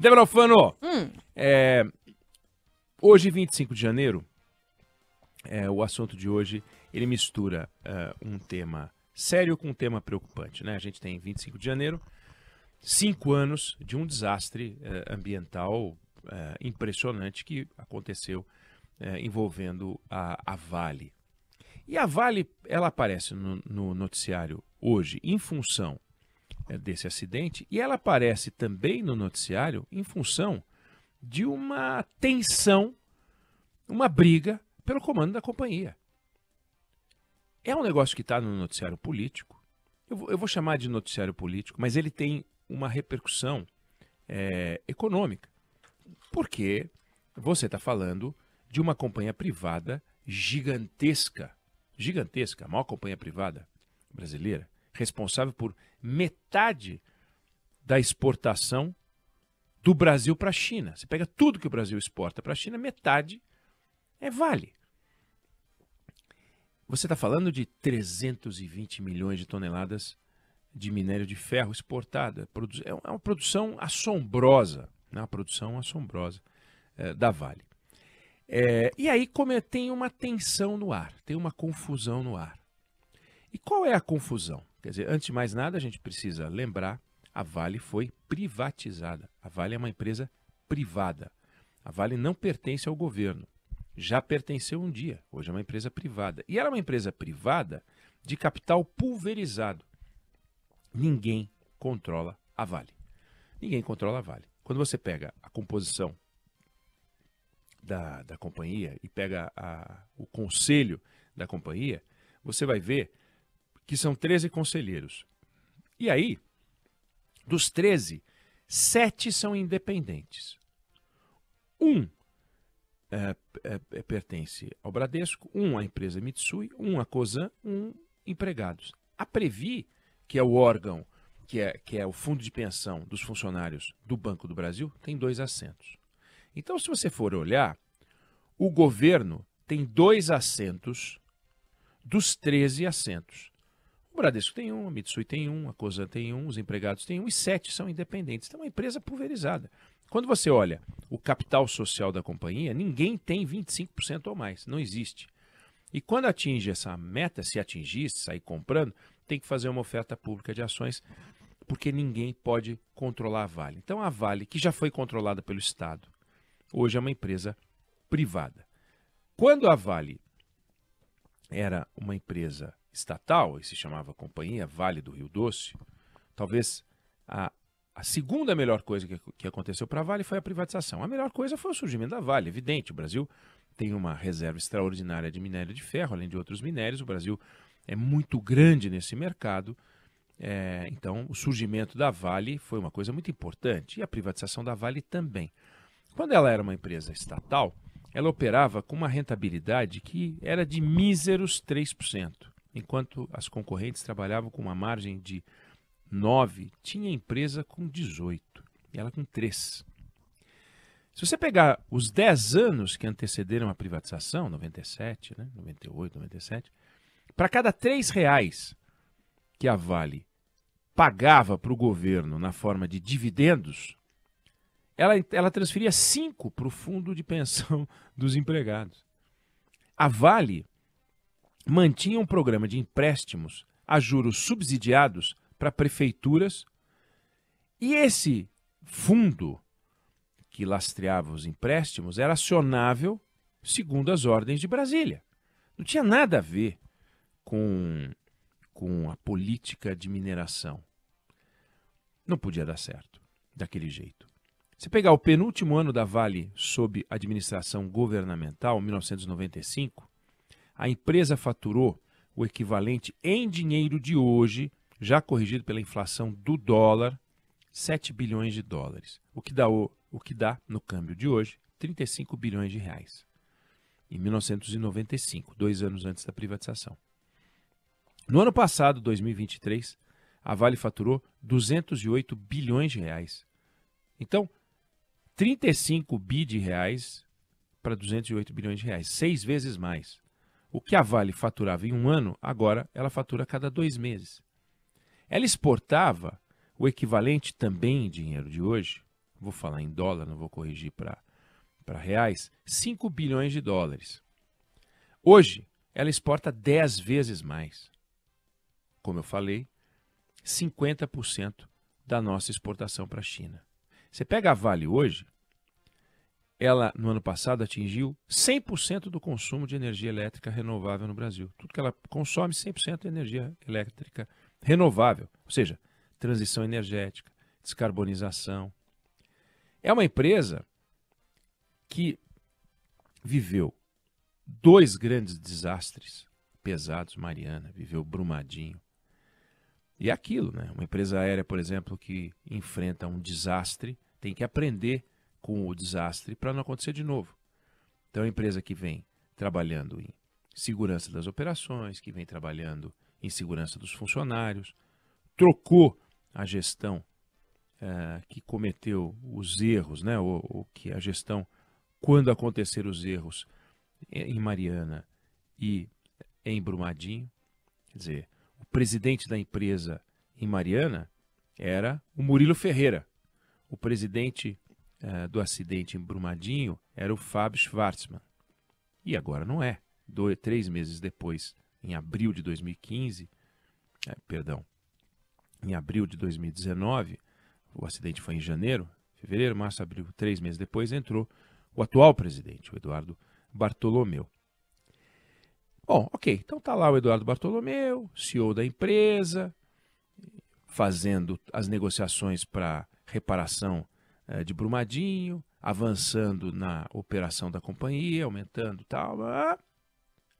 Débora Alfano, hum. é, hoje, 25 de janeiro, é, o assunto de hoje, ele mistura é, um tema sério com um tema preocupante. Né? A gente tem 25 de janeiro, cinco anos de um desastre é, ambiental é, impressionante que aconteceu envolvendo a, a, Vale. E a Vale, ela aparece no, no noticiário hoje em função é, desse acidente, e ela aparece também no noticiário em função de uma tensão, uma briga pelo comando da companhia. É um negócio que está no noticiário político. Eu vou, eu vou, chamar de noticiário político, mas ele tem uma repercussão é, econômica. Porque você está falando de uma companhia privada gigantesca, gigantesca, a maior companhia privada brasileira, responsável por metade da exportação do Brasil para a China. Você pega tudo que o Brasil exporta para a China, metade é vale. Você está falando de 320 milhões de toneladas de minério de ferro exportada. É, é uma produção assombrosa, né? uma produção assombrosa é, da Vale. É, e aí como tem uma tensão no ar, tem uma confusão no ar. E qual é a confusão? Quer dizer, antes de mais nada, a gente precisa lembrar: a Vale foi privatizada. A Vale é uma empresa privada. A Vale não pertence ao governo. Já pertenceu um dia, hoje é uma empresa privada. E era é uma empresa privada de capital pulverizado. Ninguém controla a Vale. Ninguém controla a Vale. Quando você pega a composição da, da companhia e pega a, o conselho da companhia, você vai ver que são 13 conselheiros. E aí, dos 13, sete são independentes. Um é, é, é, pertence ao Bradesco, um à empresa Mitsui, um à COSAN, um empregados. A Previ, que é o órgão, que é, que é o fundo de pensão dos funcionários do Banco do Brasil, tem dois assentos. Então, se você for olhar, o governo tem dois assentos dos 13 assentos. O Bradesco tem um, a Mitsui tem um, a Cosan tem um, os empregados têm um e sete são independentes. Então é uma empresa pulverizada. Quando você olha o capital social da companhia, ninguém tem 25% ou mais, não existe. E quando atinge essa meta, se atingir, sair comprando, tem que fazer uma oferta pública de ações, porque ninguém pode controlar a Vale. Então a Vale, que já foi controlada pelo Estado, hoje é uma empresa privada. Quando a Vale era uma empresa estatal, e se chamava Companhia Vale do Rio Doce, talvez a, a segunda melhor coisa que, que aconteceu para a Vale foi a privatização. A melhor coisa foi o surgimento da Vale, é evidente. O Brasil tem uma reserva extraordinária de minério de ferro, além de outros minérios. O Brasil é muito grande nesse mercado. É, então, o surgimento da Vale foi uma coisa muito importante e a privatização da Vale também. Quando ela era uma empresa estatal, ela operava com uma rentabilidade que era de míseros 3%. Enquanto as concorrentes trabalhavam com uma margem de 9, tinha a empresa com 18 e ela com 3. Se você pegar os 10 anos que antecederam a privatização, 97, né? 98, 97, para cada 3 reais que a Vale pagava para o governo na forma de dividendos, ela, ela transferia 5 para o fundo de pensão dos empregados. A Vale mantinha um programa de empréstimos a juros subsidiados para prefeituras. E esse fundo que lastreava os empréstimos era acionável segundo as ordens de Brasília. Não tinha nada a ver com, com a política de mineração. Não podia dar certo daquele jeito. Se pegar o penúltimo ano da Vale sob administração governamental, 1995, a empresa faturou o equivalente em dinheiro de hoje, já corrigido pela inflação do dólar, 7 bilhões de dólares, o que dá, o, o que dá no câmbio de hoje 35 bilhões de reais. Em 1995, dois anos antes da privatização. No ano passado, 2023, a Vale faturou 208 bilhões de reais. Então, 35 bi de reais para 208 bilhões de reais, seis vezes mais. O que a Vale faturava em um ano, agora ela fatura a cada dois meses. Ela exportava o equivalente também em dinheiro de hoje, vou falar em dólar, não vou corrigir para reais, 5 bilhões de dólares. Hoje, ela exporta 10 vezes mais. Como eu falei, 50% da nossa exportação para a China. Você pega a Vale hoje, ela no ano passado atingiu 100% do consumo de energia elétrica renovável no Brasil. Tudo que ela consome, 100% é energia elétrica renovável, ou seja, transição energética, descarbonização. É uma empresa que viveu dois grandes desastres pesados, Mariana, viveu Brumadinho. E é aquilo, né? Uma empresa aérea, por exemplo, que enfrenta um desastre, tem que aprender com o desastre para não acontecer de novo. Então, a empresa que vem trabalhando em segurança das operações, que vem trabalhando em segurança dos funcionários, trocou a gestão uh, que cometeu os erros, né? Ou, ou, que a gestão, quando acontecer os erros em Mariana e em Brumadinho, quer dizer, o presidente da empresa em Mariana era o Murilo Ferreira. O presidente eh, do acidente em Brumadinho era o Fábio Schwartzman. E agora não é. três meses depois, em abril de 2015, é, eh, perdão, em abril de 2019, o acidente foi em janeiro, fevereiro, março, abril, três meses depois, entrou o atual presidente, o Eduardo Bartolomeu. Bom, ok, então está lá o Eduardo Bartolomeu, CEO da empresa, fazendo as negociações para reparação eh, de Brumadinho, avançando na operação da companhia, aumentando tal,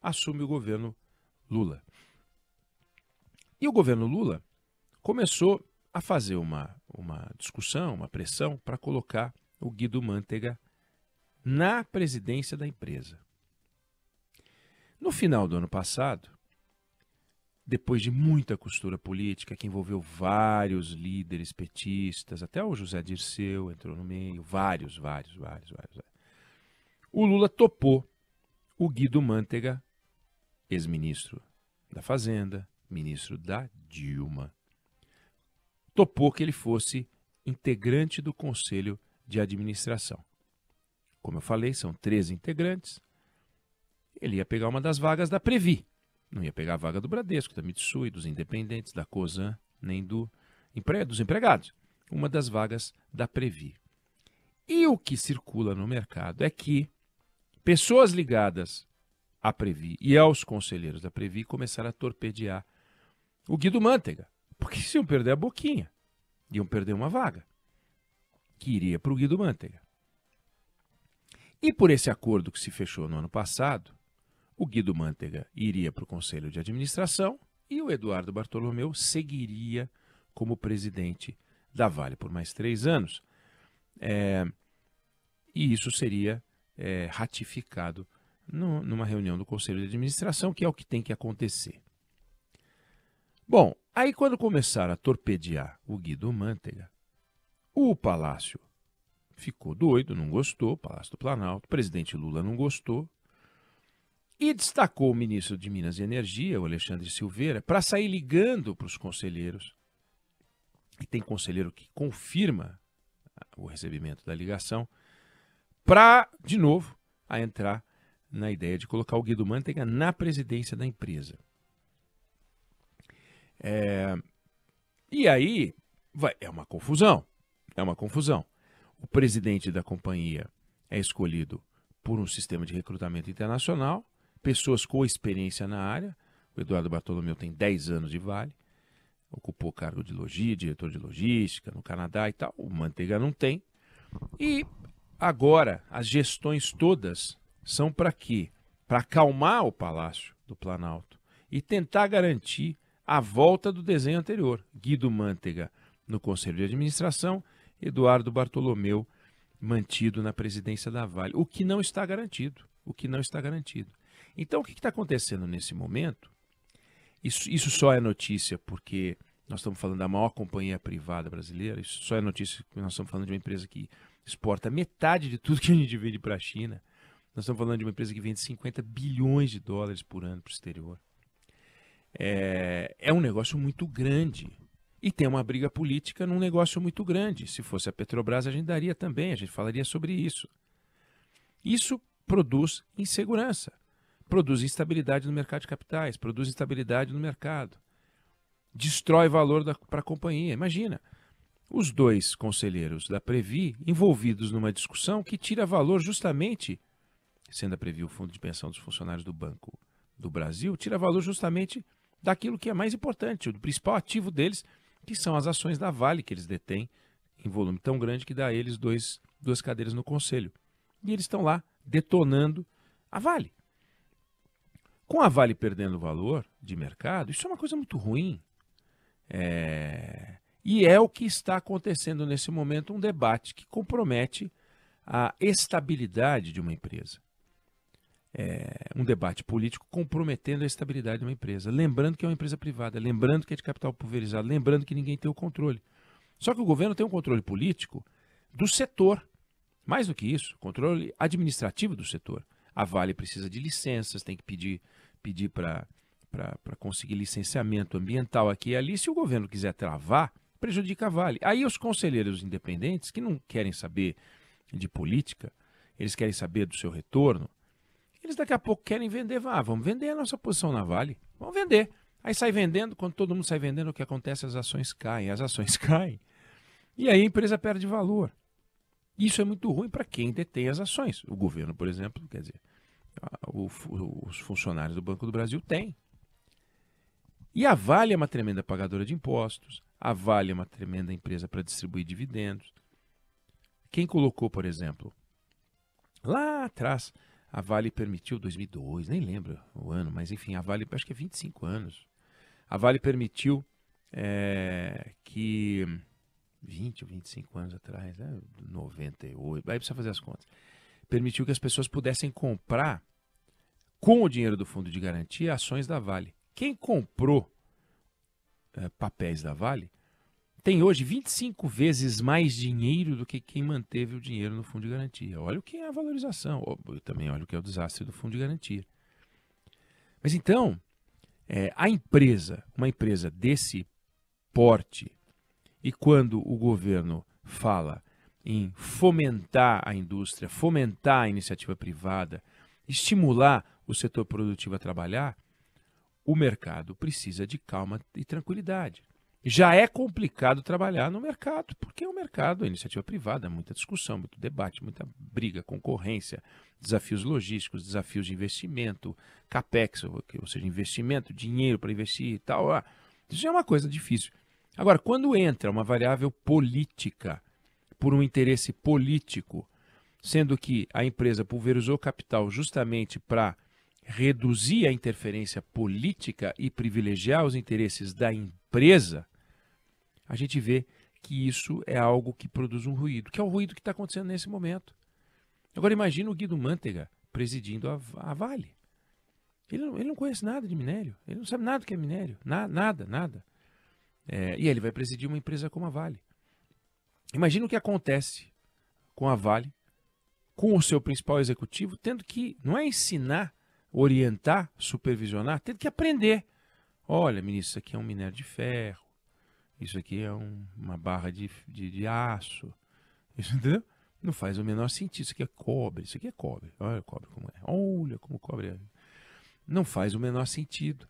assume o governo Lula. E o governo Lula começou a fazer uma, uma discussão, uma pressão para colocar o Guido Mantega na presidência da empresa. No final do ano passado, depois de muita costura política que envolveu vários líderes petistas, até o José Dirceu entrou no meio, vários, vários, vários, vários. O Lula topou o Guido Mantega, ex-ministro da Fazenda, ministro da Dilma. Topou que ele fosse integrante do Conselho de Administração. Como eu falei, são três integrantes. Ele ia pegar uma das vagas da Previ não ia pegar a vaga do Bradesco, da Mitsui, dos independentes, da COSAN, nem do empre... dos empregados. Uma das vagas da Previ. E o que circula no mercado é que pessoas ligadas à Previ e aos conselheiros da Previ começaram a torpedear o Guido Mantega, porque se iam perder a boquinha, iam perder uma vaga que iria para o Guido Mantega. E por esse acordo que se fechou no ano passado, o Guido Mantega iria para o conselho de administração e o Eduardo Bartolomeu seguiria como presidente da Vale por mais três anos. É, e isso seria é, ratificado no, numa reunião do conselho de administração, que é o que tem que acontecer. Bom, aí quando começaram a torpedear o Guido Mantega, o Palácio ficou doido, não gostou, Palácio do Planalto, o presidente Lula não gostou, e destacou o ministro de Minas e Energia, o Alexandre Silveira, para sair ligando para os conselheiros. E tem conselheiro que confirma o recebimento da ligação, para, de novo, a entrar na ideia de colocar o Guido Mantega na presidência da empresa. É, e aí vai, é uma confusão. É uma confusão. O presidente da companhia é escolhido por um sistema de recrutamento internacional pessoas com experiência na área. O Eduardo Bartolomeu tem 10 anos de Vale, ocupou cargo de logística, diretor de logística no Canadá e tal. O Manteiga não tem. E agora as gestões todas são para quê? Para acalmar o Palácio do Planalto e tentar garantir a volta do desenho anterior. Guido Manteiga no Conselho de Administração, Eduardo Bartolomeu mantido na presidência da Vale, o que não está garantido, o que não está garantido. Então, o que está acontecendo nesse momento? Isso, isso só é notícia porque nós estamos falando da maior companhia privada brasileira, isso só é notícia porque nós estamos falando de uma empresa que exporta metade de tudo que a gente vende para a China. Nós estamos falando de uma empresa que vende 50 bilhões de dólares por ano para o exterior. É, é um negócio muito grande. E tem uma briga política num negócio muito grande. Se fosse a Petrobras, a gente daria também, a gente falaria sobre isso. Isso produz insegurança produz instabilidade no mercado de capitais, produz instabilidade no mercado, destrói valor para a companhia. Imagina, os dois conselheiros da Previ envolvidos numa discussão que tira valor justamente, sendo a Previ o fundo de pensão dos funcionários do Banco do Brasil, tira valor justamente daquilo que é mais importante, o principal ativo deles, que são as ações da Vale que eles detêm em volume tão grande que dá a eles dois, duas cadeiras no conselho. E eles estão lá detonando a Vale. Com a Vale perdendo valor de mercado, isso é uma coisa muito ruim. É... E é o que está acontecendo nesse momento, um debate que compromete a estabilidade de uma empresa. É... um debate político comprometendo a estabilidade de uma empresa. Lembrando que é uma empresa privada, lembrando que é de capital pulverizado, lembrando que ninguém tem o controle. Só que o governo tem um controle político do setor. Mais do que isso, controle administrativo do setor. A Vale precisa de licenças, tem que pedir pedir para conseguir licenciamento ambiental aqui e ali. Se o governo quiser travar, prejudica a Vale. Aí os conselheiros independentes, que não querem saber de política, eles querem saber do seu retorno, eles daqui a pouco querem vender. Ah, vamos vender a nossa posição na Vale. Vamos vender. Aí sai vendendo, quando todo mundo sai vendendo, o que acontece? As ações caem. As ações caem. E aí a empresa perde valor. Isso é muito ruim para quem detém as ações. O governo, por exemplo, quer dizer, o, os funcionários do Banco do Brasil têm. E a Vale é uma tremenda pagadora de impostos, a Vale é uma tremenda empresa para distribuir dividendos. Quem colocou, por exemplo, lá atrás, a Vale permitiu 2002, nem lembro o ano, mas enfim, a Vale, acho que é 25 anos. A Vale permitiu é, que 20 ou 25 anos atrás, né, 98, aí precisa fazer as contas. Permitiu que as pessoas pudessem comprar com o dinheiro do fundo de garantia, ações da Vale. Quem comprou é, papéis da Vale tem hoje 25 vezes mais dinheiro do que quem manteve o dinheiro no fundo de garantia. Olha o que é a valorização, eu também olha o que é o desastre do fundo de garantia. Mas então, é, a empresa, uma empresa desse porte, e quando o governo fala em fomentar a indústria, fomentar a iniciativa privada, estimular o setor produtivo a trabalhar, o mercado precisa de calma e tranquilidade. Já é complicado trabalhar no mercado, porque o é mercado é iniciativa privada, muita discussão, muito debate, muita briga, concorrência, desafios logísticos, desafios de investimento, capex, ou seja, investimento, dinheiro para investir e tal. Ah, isso já é uma coisa difícil. Agora, quando entra uma variável política, por um interesse político, sendo que a empresa pulverizou capital justamente para reduzir a interferência política e privilegiar os interesses da empresa, a gente vê que isso é algo que produz um ruído, que é o ruído que está acontecendo nesse momento. Agora imagina o Guido Mantega presidindo a, a Vale. Ele não, ele não, conhece nada de minério, ele não sabe nada que é minério, na, nada, nada. É, e ele vai presidir uma empresa como a Vale. Imagina o que acontece com a Vale, com o seu principal executivo, tendo que, não é ensinar orientar, supervisionar, tem que aprender. Olha, ministro, isso aqui é um minério de ferro, isso aqui é um, uma barra de, de, de aço, isso, entendeu? Não faz o menor sentido. Isso aqui é cobre, isso aqui é cobre. Olha cobre como é. Olha como cobre é. Não faz o menor sentido.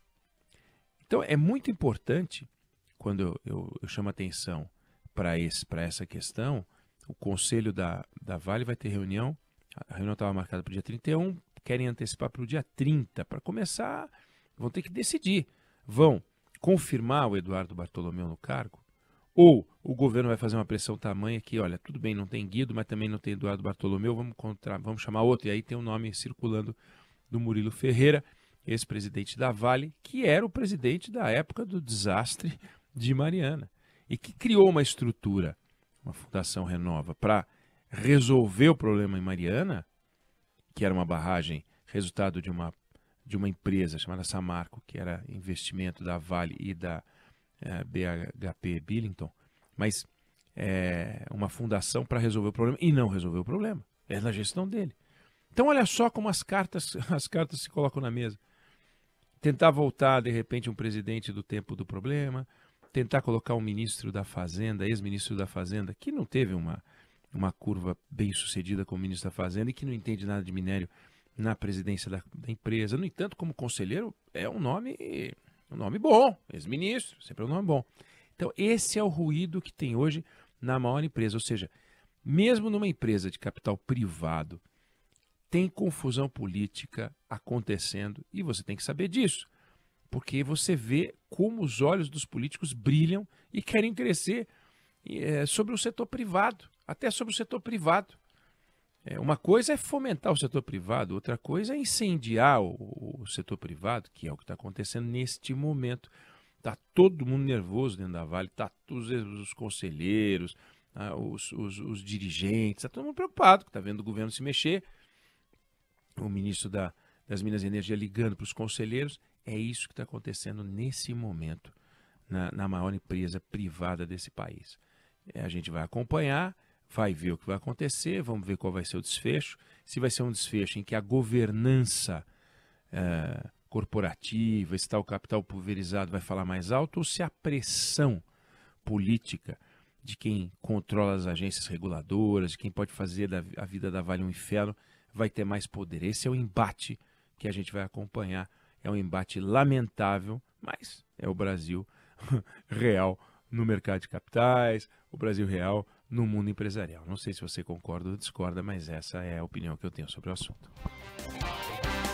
Então é muito importante, quando eu, eu, eu chamo atenção para essa questão, o conselho da, da Vale vai ter reunião. A reunião estava marcada para o dia 31, querem antecipar para o dia 30, para começar, vão ter que decidir. Vão confirmar o Eduardo Bartolomeu no cargo? Ou o governo vai fazer uma pressão tamanha que, olha, tudo bem, não tem Guido, mas também não tem Eduardo Bartolomeu, vamos, contra... vamos chamar outro. E aí tem o um nome circulando do Murilo Ferreira, ex-presidente da Vale, que era o presidente da época do desastre de Mariana e que criou uma estrutura, uma fundação renova, para resolver o problema em Mariana, que era uma barragem resultado de uma, de uma empresa chamada Samarco, que era investimento da Vale e da é, eh, BHP Billington, mas é, uma fundação para resolver o problema e não resolveu o problema. É na gestão dele. Então olha só como as cartas, as cartas se colocam na mesa. Tentar voltar, de repente, um presidente do tempo do problema, tentar colocar um ministro da Fazenda, ex-ministro da Fazenda, que não teve uma, uma curva bem sucedida como o ministro está fazendo e que não entende nada de minério na presidência da, da empresa. No entanto, como conselheiro, é um nome, um nome bom, ex-ministro, sempre é um nome bom. Então, esse é o ruído que tem hoje na maior empresa. Ou seja, mesmo numa empresa de capital privado, tem confusão política acontecendo e você tem que saber disso. Porque você vê como os olhos dos políticos brilham e querem crescer é, sobre o setor privado até sobre o setor privado. É, uma coisa é fomentar o setor privado, outra coisa é incendiar o, o setor privado, que é o que está acontecendo neste momento. Está todo mundo nervoso dentro da Vale, está todos os conselheiros, tá, os, os, os, dirigentes, está todo mundo preocupado, que está vendo o governo se mexer. O ministro da, das Minas e Energia ligando para os conselheiros. É isso que está acontecendo nesse momento na, na maior empresa privada desse país. É, a gente vai acompanhar vai ver o que vai acontecer, vamos ver qual vai ser o desfecho. Se vai ser um desfecho em que a governança eh, corporativa, está o capital pulverizado, vai falar mais alto, ou se a pressão política de quem controla as agências reguladoras, de quem pode fazer da, a vida da Vale um inferno, vai ter mais poder. Esse é o embate que a gente vai acompanhar. É um embate lamentável, mas é o Brasil real no mercado de capitais, o Brasil real no mundo empresarial. Não sei se você concorda ou discorda, mas essa é a opinião que eu tenho sobre o assunto.